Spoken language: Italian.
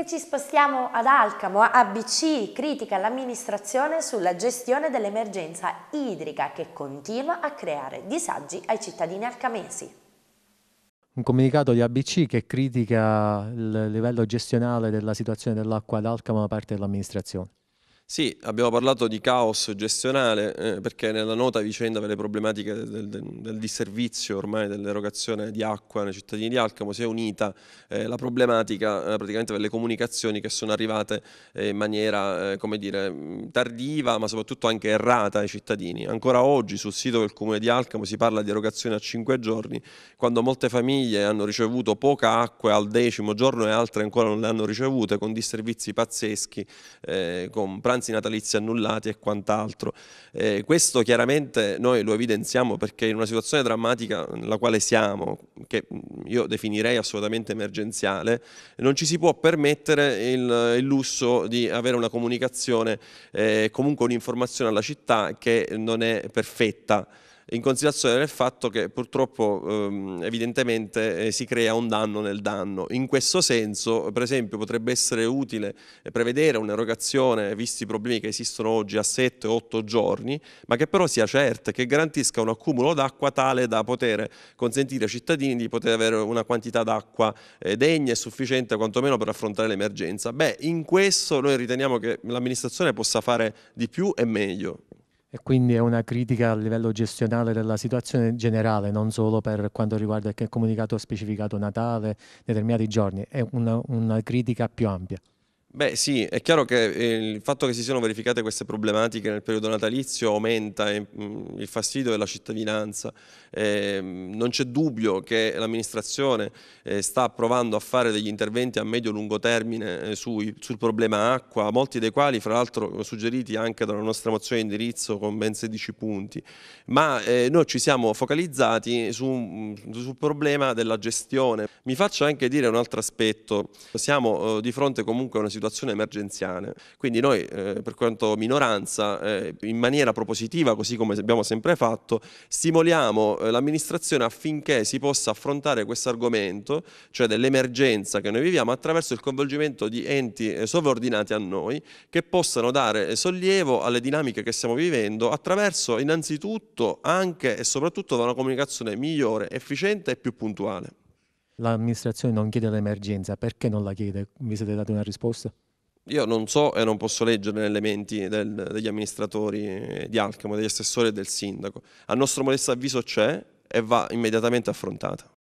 E ci spostiamo ad Alcamo, ABC critica l'amministrazione sulla gestione dell'emergenza idrica che continua a creare disagi ai cittadini alcamesi. Un comunicato di ABC che critica il livello gestionale della situazione dell'acqua ad Alcamo da parte dell'amministrazione. Sì, abbiamo parlato di caos gestionale eh, perché nella nota vicenda delle problematiche del, del, del disservizio ormai dell'erogazione di acqua nei cittadini di Alcamo si è unita eh, la problematica eh, praticamente delle comunicazioni che sono arrivate eh, in maniera eh, come dire, tardiva ma soprattutto anche errata ai cittadini. Ancora oggi sul sito del comune di Alcamo si parla di erogazione a 5 giorni quando molte famiglie hanno ricevuto poca acqua al decimo giorno e altre ancora non le hanno ricevute con disservizi pazzeschi, eh, con pranzi pranzi natalizi annullati e quant'altro. Eh, questo chiaramente noi lo evidenziamo perché in una situazione drammatica nella quale siamo, che io definirei assolutamente emergenziale, non ci si può permettere il, il lusso di avere una comunicazione, eh, comunque un'informazione alla città che non è perfetta in considerazione del fatto che purtroppo ehm, evidentemente eh, si crea un danno nel danno. In questo senso, per esempio, potrebbe essere utile prevedere un'erogazione, visti i problemi che esistono oggi, a 7-8 giorni, ma che però sia certa, che garantisca un accumulo d'acqua tale da poter consentire ai cittadini di poter avere una quantità d'acqua eh, degna e sufficiente quantomeno per affrontare l'emergenza. Beh, in questo noi riteniamo che l'amministrazione possa fare di più e meglio. E quindi è una critica a livello gestionale della situazione generale, non solo per quanto riguarda il comunicato specificato Natale, determinati giorni, è una, una critica più ampia. Beh sì, è chiaro che eh, il fatto che si siano verificate queste problematiche nel periodo natalizio aumenta eh, mm, il fastidio della cittadinanza. Eh, non c'è dubbio che l'amministrazione eh, sta provando a fare degli interventi a medio-lungo e termine eh, sui, sul problema acqua, molti dei quali fra l'altro suggeriti anche dalla nostra mozione di indirizzo con ben 16 punti, ma eh, noi ci siamo focalizzati su, mm, sul problema della gestione. Mi faccio anche dire un altro aspetto, siamo di fronte comunque a una situazione situazioni emergenziane. Quindi noi, eh, per quanto minoranza, eh, in maniera propositiva, così come abbiamo sempre fatto, stimoliamo eh, l'amministrazione affinché si possa affrontare questo argomento, cioè dell'emergenza che noi viviamo, attraverso il coinvolgimento di enti eh, sovraordinati a noi, che possano dare eh, sollievo alle dinamiche che stiamo vivendo attraverso innanzitutto anche e soprattutto da una comunicazione migliore, efficiente e più puntuale l'amministrazione non chiede l'emergenza, perché non la chiede? Vi siete dati una risposta? Io non so e non posso leggere nelle menti del, degli amministratori di Alcamo, degli assessori e del sindaco. A nostro modesto avviso c'è e va immediatamente affrontata.